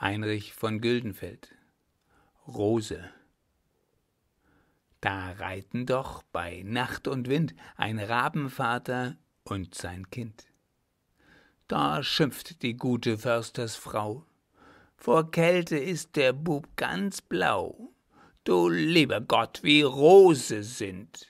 Heinrich von Güldenfeld. Rose. Da reiten doch bei Nacht und Wind ein Rabenvater und sein Kind. Da schimpft die gute Förstersfrau. Vor Kälte ist der Bub ganz blau. Du lieber Gott, wie Rose sind.